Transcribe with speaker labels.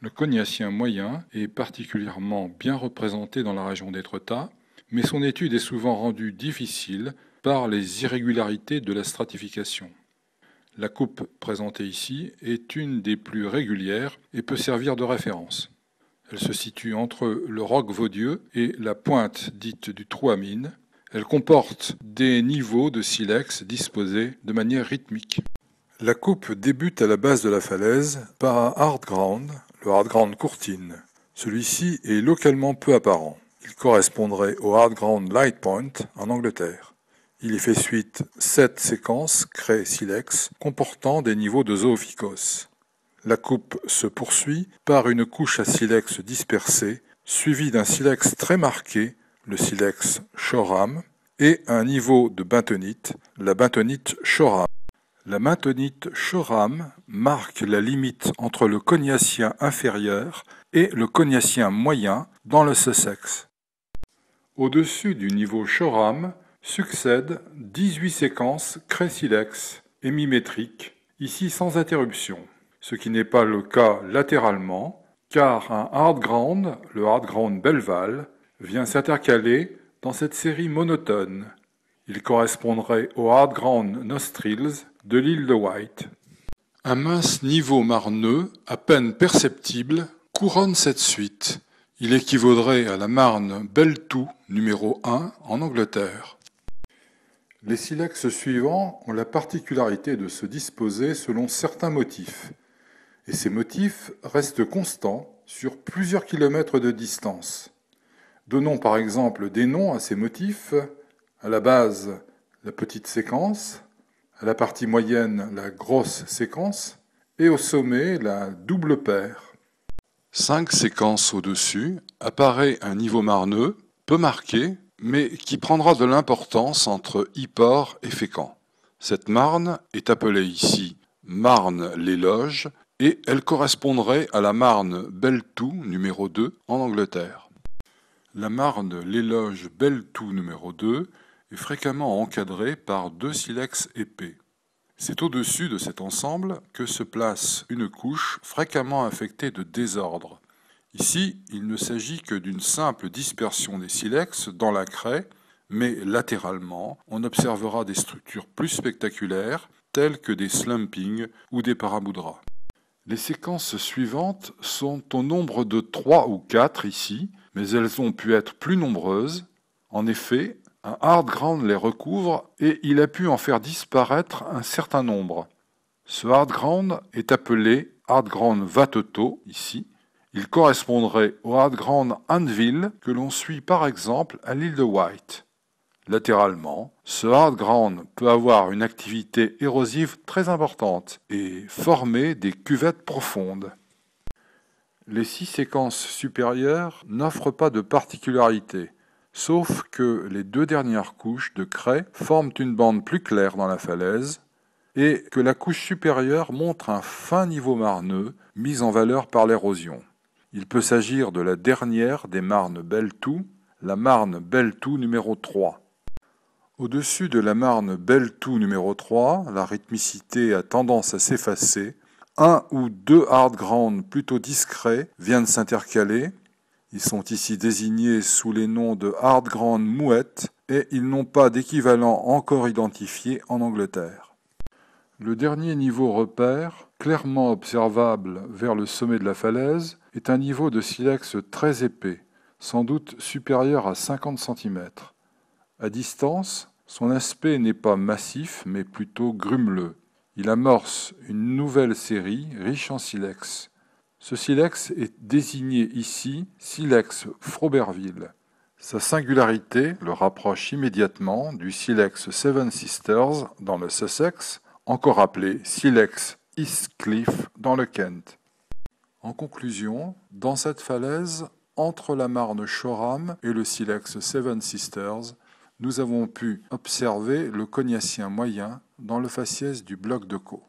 Speaker 1: Le cognacien moyen est particulièrement bien représenté dans la région d'Étretat, mais son étude est souvent rendue difficile par les irrégularités de la stratification. La coupe présentée ici est une des plus régulières et peut servir de référence. Elle se situe entre le roc Vaudieu et la pointe dite du trou mine. Elle comporte des niveaux de silex disposés de manière rythmique. La coupe débute à la base de la falaise par un hard ground hardground courtine. Celui-ci est localement peu apparent. Il correspondrait au hardground light point en Angleterre. Il y fait suite sept séquences créées silex comportant des niveaux de zoophycos. La coupe se poursuit par une couche à silex dispersée, suivie d'un silex très marqué, le silex shoram, et un niveau de bentonite, la bentonite shoram. La maintonite SHORAM marque la limite entre le cognacien inférieur et le cognacien moyen dans le Sussex. Au-dessus du niveau SHORAM succèdent 18 séquences crécilex émimétriques, ici sans interruption, ce qui n'est pas le cas latéralement, car un HARDGROUND, le HARDGROUND Belval, vient s'intercaler dans cette série monotone. Il correspondrait au HARDGROUND Nostrils de l'île de Wight. Un mince niveau marneux, à peine perceptible, couronne cette suite. Il équivaudrait à la marne Beltou, numéro 1, en Angleterre. Les silex suivants ont la particularité de se disposer selon certains motifs, et ces motifs restent constants sur plusieurs kilomètres de distance. Donnons par exemple des noms à ces motifs, à la base la petite séquence, à la partie moyenne la grosse séquence et au sommet la double paire. Cinq séquences au-dessus apparaît un niveau marneux, peu marqué, mais qui prendra de l'importance entre hypor et Fécamp. Cette marne est appelée ici Marne l'éloge » et elle correspondrait à la marne Beltou numéro 2 en Angleterre. La marne l'éloge Beltou numéro 2 est fréquemment encadré par deux silex épais. C'est au-dessus de cet ensemble que se place une couche fréquemment affectée de désordre. Ici, il ne s'agit que d'une simple dispersion des silex dans la craie, mais latéralement, on observera des structures plus spectaculaires, telles que des slumpings ou des paramoudras. Les séquences suivantes sont au nombre de trois ou quatre ici, mais elles ont pu être plus nombreuses. En effet, un hard ground les recouvre et il a pu en faire disparaître un certain nombre. Ce hard ground est appelé hard ground Vatoto ici. Il correspondrait au hard ground Anvil que l'on suit par exemple à l'île de White. Latéralement, ce hard ground peut avoir une activité érosive très importante et former des cuvettes profondes. Les six séquences supérieures n'offrent pas de particularité sauf que les deux dernières couches de craie forment une bande plus claire dans la falaise et que la couche supérieure montre un fin niveau marneux mis en valeur par l'érosion. Il peut s'agir de la dernière des marnes Beltou, la marne Beltou numéro 3. Au-dessus de la marne Beltou numéro 3, la rythmicité a tendance à s'effacer. Un ou deux hard plutôt discrets viennent s'intercaler ils sont ici désignés sous les noms de hardgrande mouette et ils n'ont pas d'équivalent encore identifié en Angleterre. Le dernier niveau repère, clairement observable vers le sommet de la falaise, est un niveau de silex très épais, sans doute supérieur à 50 cm. À distance, son aspect n'est pas massif mais plutôt grumeleux. Il amorce une nouvelle série riche en silex. Ce silex est désigné ici silex Froberville. Sa singularité le rapproche immédiatement du silex Seven Sisters dans le Sussex, encore appelé silex Eastcliff dans le Kent. En conclusion, dans cette falaise, entre la marne Shoram et le silex Seven Sisters, nous avons pu observer le cognacien moyen dans le faciès du bloc de Caux.